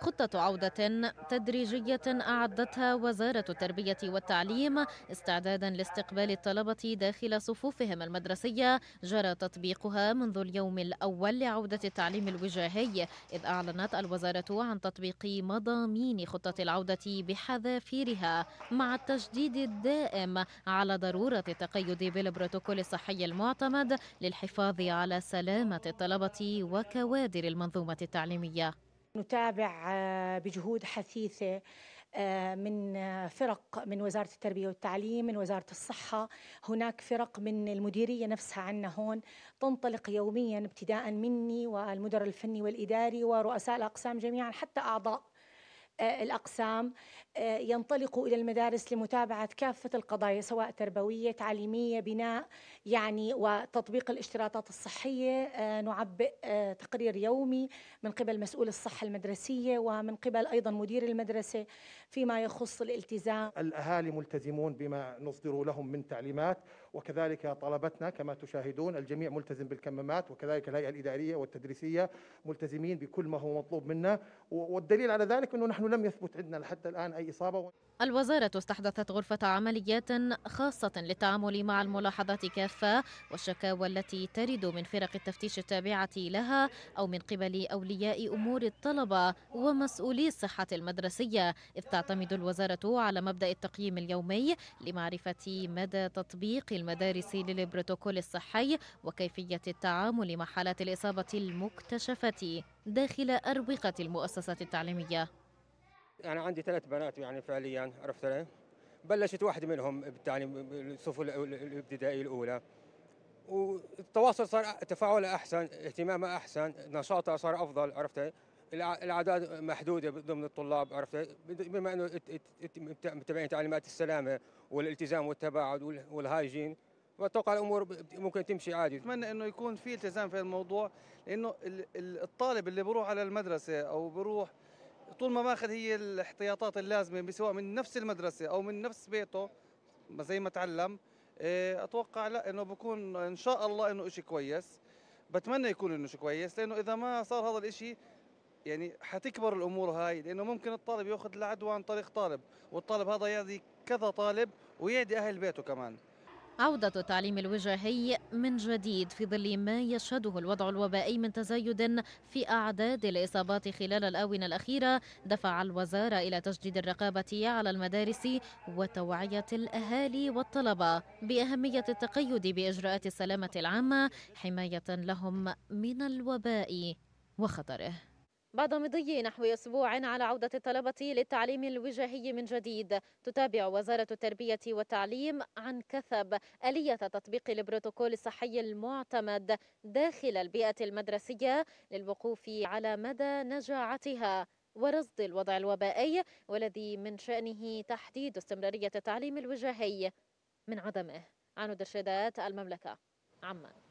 خطة عودة تدريجية أعدتها وزارة التربية والتعليم استعدادا لاستقبال الطلبة داخل صفوفهم المدرسية جرى تطبيقها منذ اليوم الأول لعودة التعليم الوجاهي إذ أعلنت الوزارة عن تطبيق مضامين خطة العودة بحذافيرها مع التشديد الدائم على ضرورة التقيد بالبروتوكول الصحي المعتمد للحفاظ على سلامة الطلبة وكوادر المنظومة التعليمية نتابع آه، بجهود حثيثه آه، من آه، فرق من وزارة التربية والتعليم من وزارة الصحة هناك فرق من المديرية نفسها عنا هون تنطلق يوميا ابتداء مني والمدر الفني والإداري ورؤساء الأقسام جميعا حتى أعضاء آه، الأقسام آه، ينطلقوا إلى المدارس لمتابعة كافة القضايا سواء تربوية تعليمية بناء يعني وتطبيق الاشتراطات الصحية آه، نعبئ تقرير يومي من قبل مسؤول الصحة المدرسية ومن قبل أيضا مدير المدرسة فيما يخص الالتزام الأهالي ملتزمون بما نصدر لهم من تعليمات وكذلك طلبتنا كما تشاهدون الجميع ملتزم بالكمامات وكذلك الهيئة الإدارية والتدريسية ملتزمين بكل ما هو مطلوب منا والدليل على ذلك أنه نحن لم يثبت عندنا حتى الآن أي إصابة الوزارة استحدثت غرفة عمليات خاصة للتعامل مع الملاحظات كافة والشكاوى التي ترد من فرق التفتيش التابعة لها أو من قبل أولياء أمور الطلبة ومسؤولي الصحة المدرسية إذ تعتمد الوزارة على مبدأ التقييم اليومي لمعرفة مدى تطبيق المدارس للبروتوكول الصحي وكيفية التعامل مع حالات الإصابة المكتشفة داخل أروقة المؤسسات التعليمية أنا يعني عندي ثلاث بنات يعني فعليا عرفت علي؟ بلشت واحد منهم بالتعليم الصفوف الابتدائية الأولى والتواصل صار تفاعل أحسن اهتمامها أحسن نشاطه صار أفضل عرفت علي؟ الاعداد محدوده ضمن الطلاب عرفت بما انه متابعين تعليمات السلامه والالتزام والتباعد والهايجين واتوقع الامور ممكن تمشي عادي اتمنى انه يكون في التزام في الموضوع لانه الطالب اللي بروح على المدرسه او بروح طول ما ماخذ هي الاحتياطات اللازمه سواء من نفس المدرسه او من نفس بيته زي ما تعلم إيه، اتوقع لا انه بكون ان شاء الله انه شيء كويس بتمنى يكون انه شيء كويس لانه اذا ما صار هذا الشيء يعني حتكبر الامور هاي لانه ممكن الطالب ياخذ العدوى عن طريق طالب والطالب هذا يعدي كذا طالب ويعدي اهل بيته كمان عودة التعليم الوجاهي من جديد في ظل ما يشهده الوضع الوبائي من تزايد في أعداد الإصابات خلال الآونة الأخيرة دفع الوزارة إلى تجديد الرقابة على المدارس وتوعية الأهالي والطلبة بأهمية التقيد بإجراءات السلامة العامة حماية لهم من الوباء وخطره بعد مضي نحو أسبوع على عودة الطلبة للتعليم الوجاهي من جديد تتابع وزارة التربية والتعليم عن كثب آلية تطبيق البروتوكول الصحي المعتمد داخل البيئة المدرسية للوقوف على مدى نجاعتها ورصد الوضع الوبائي والذي من شأنه تحديد استمرارية التعليم الوجاهي من عدمه عن الشدات المملكة عمان